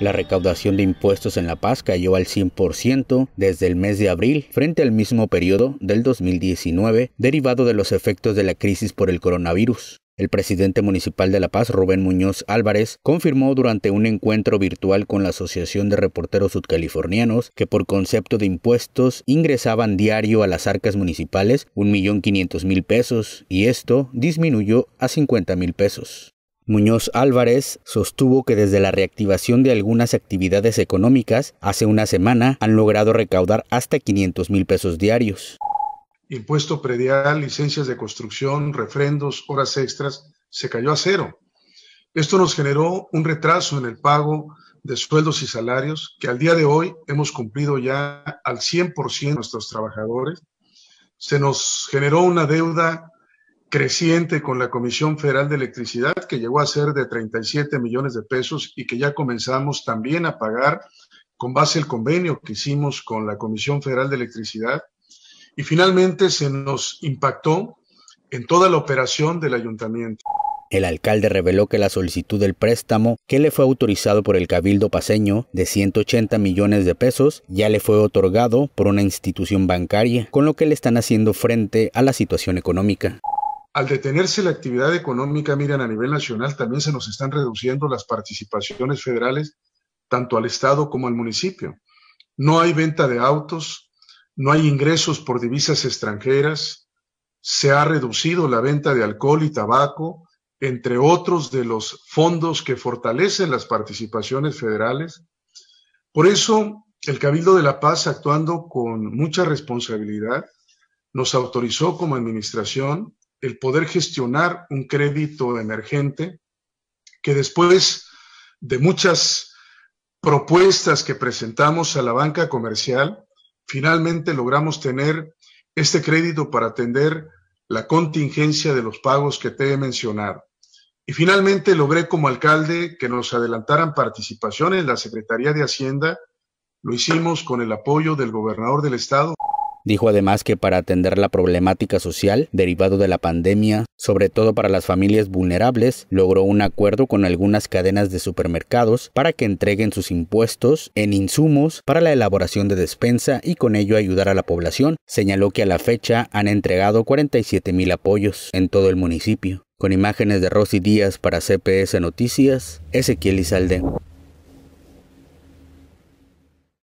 La recaudación de impuestos en La Paz cayó al 100% desde el mes de abril frente al mismo periodo del 2019, derivado de los efectos de la crisis por el coronavirus. El presidente municipal de La Paz, Rubén Muñoz Álvarez, confirmó durante un encuentro virtual con la Asociación de Reporteros Sudcalifornianos que por concepto de impuestos ingresaban diario a las arcas municipales 1.500.000 pesos y esto disminuyó a 50.000 pesos. Muñoz Álvarez sostuvo que desde la reactivación de algunas actividades económicas hace una semana han logrado recaudar hasta 500 mil pesos diarios. Impuesto predial, licencias de construcción, refrendos, horas extras, se cayó a cero. Esto nos generó un retraso en el pago de sueldos y salarios que al día de hoy hemos cumplido ya al 100% de nuestros trabajadores. Se nos generó una deuda creciente con la Comisión Federal de Electricidad, que llegó a ser de 37 millones de pesos y que ya comenzamos también a pagar con base el convenio que hicimos con la Comisión Federal de Electricidad. Y finalmente se nos impactó en toda la operación del ayuntamiento. El alcalde reveló que la solicitud del préstamo que le fue autorizado por el Cabildo Paseño de 180 millones de pesos ya le fue otorgado por una institución bancaria, con lo que le están haciendo frente a la situación económica al detenerse la actividad económica, miren, a nivel nacional también se nos están reduciendo las participaciones federales, tanto al Estado como al municipio. No hay venta de autos, no hay ingresos por divisas extranjeras, se ha reducido la venta de alcohol y tabaco, entre otros de los fondos que fortalecen las participaciones federales. Por eso, el Cabildo de la Paz, actuando con mucha responsabilidad, nos autorizó como administración el poder gestionar un crédito emergente que después de muchas propuestas que presentamos a la banca comercial, finalmente logramos tener este crédito para atender la contingencia de los pagos que te he mencionado. Y finalmente logré como alcalde que nos adelantaran participación en la Secretaría de Hacienda. Lo hicimos con el apoyo del gobernador del estado, Dijo además que para atender la problemática social derivado de la pandemia, sobre todo para las familias vulnerables, logró un acuerdo con algunas cadenas de supermercados para que entreguen sus impuestos en insumos para la elaboración de despensa y con ello ayudar a la población. Señaló que a la fecha han entregado 47 mil apoyos en todo el municipio. Con imágenes de Rosy Díaz para CPS Noticias, Ezequiel Izalde.